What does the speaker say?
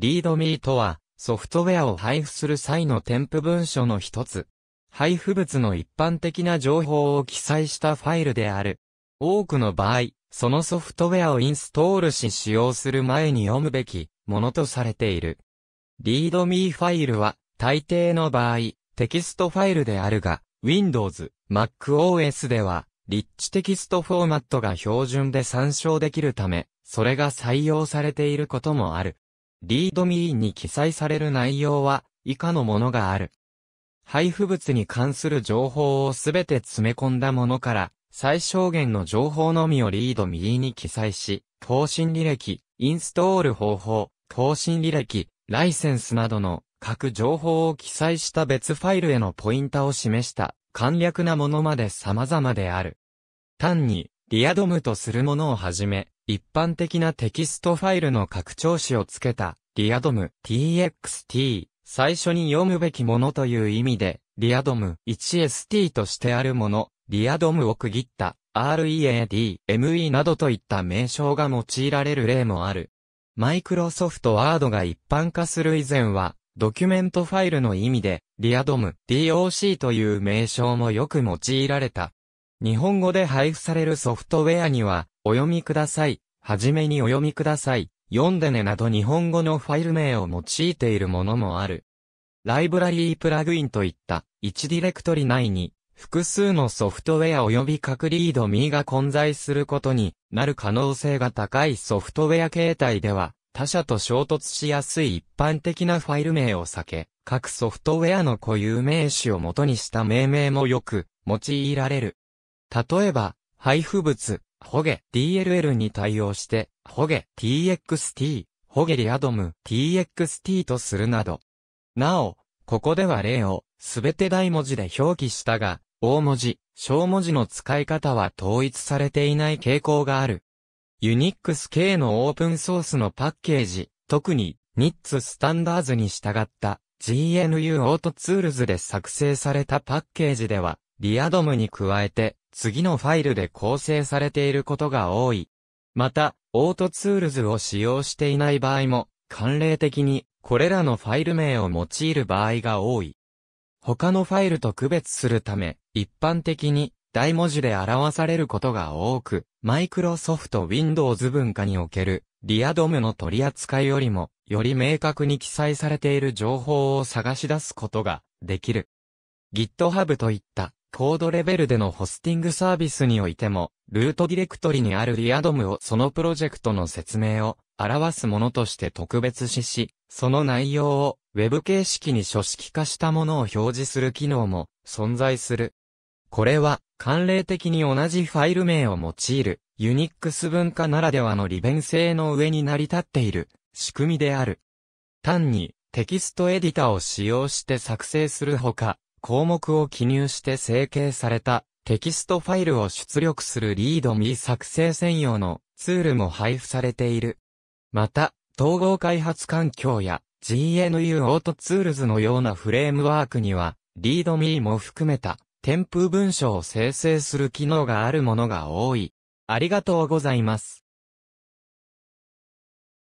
ReadMe とは、ソフトウェアを配布する際の添付文書の一つ。配布物の一般的な情報を記載したファイルである。多くの場合、そのソフトウェアをインストールし使用する前に読むべきものとされている。ReadMe ファイルは、大抵の場合、テキストファイルであるが、Windows、MacOS では、リッチテキストフォーマットが標準で参照できるため、それが採用されていることもある。リードミーに記載される内容は以下のものがある。配布物に関する情報をすべて詰め込んだものから、最小限の情報のみをリードミーに記載し、更新履歴、インストール方法、更新履歴、ライセンスなどの各情報を記載した別ファイルへのポインタを示した簡略なものまで様々である。単に、リアドムとするものをはじめ、一般的なテキストファイルの拡張子をつけた、リアドム txt、最初に読むべきものという意味で、リアドム 1st としてあるもの、リアドムを区切った、READ、ME などといった名称が用いられる例もある。マイクロソフトワードが一般化する以前は、ドキュメントファイルの意味で、リアドム DOC という名称もよく用いられた。日本語で配布されるソフトウェアには、お読みください。はじめにお読みください。読んでねなど日本語のファイル名を用いているものもある。ライブラリープラグインといった1ディレクトリ内に複数のソフトウェア及び各リードミーが混在することになる可能性が高いソフトウェア形態では他社と衝突しやすい一般的なファイル名を避け、各ソフトウェアの固有名詞を元にした命名もよく用いられる。例えば、配布物、ホゲ DLL に対応して、ホゲ TXT、ホゲリアドム TXT とするなど。なお、ここでは例を、すべて大文字で表記したが、大文字、小文字の使い方は統一されていない傾向がある。ユニックス系のオープンソースのパッケージ、特に、ニッツスタンダーズに従った GNU オートツールズで作成されたパッケージでは、リアドムに加えて、次のファイルで構成されていることが多い。また、オートツールズを使用していない場合も、慣例的に、これらのファイル名を用いる場合が多い。他のファイルと区別するため、一般的に、大文字で表されることが多く、マイクロソフト Windows 文化における、リアドムの取り扱いよりも、より明確に記載されている情報を探し出すことができる。GitHub といったコードレベルでのホスティングサービスにおいても、ルートディレクトリにあるリアドムをそのプロジェクトの説明を表すものとして特別視し、その内容を Web 形式に書式化したものを表示する機能も存在する。これは、慣例的に同じファイル名を用いる、ユニックス文化ならではの利便性の上に成り立っている、仕組みである。単に、テキストエディタを使用して作成するほか、項目を記入して成形されたテキストファイルを出力するリードミー作成専用のツールも配布されている。また、統合開発環境や GNU オートツールズのようなフレームワークには、リードミーも含めた添付文書を生成する機能があるものが多い。ありがとうございます。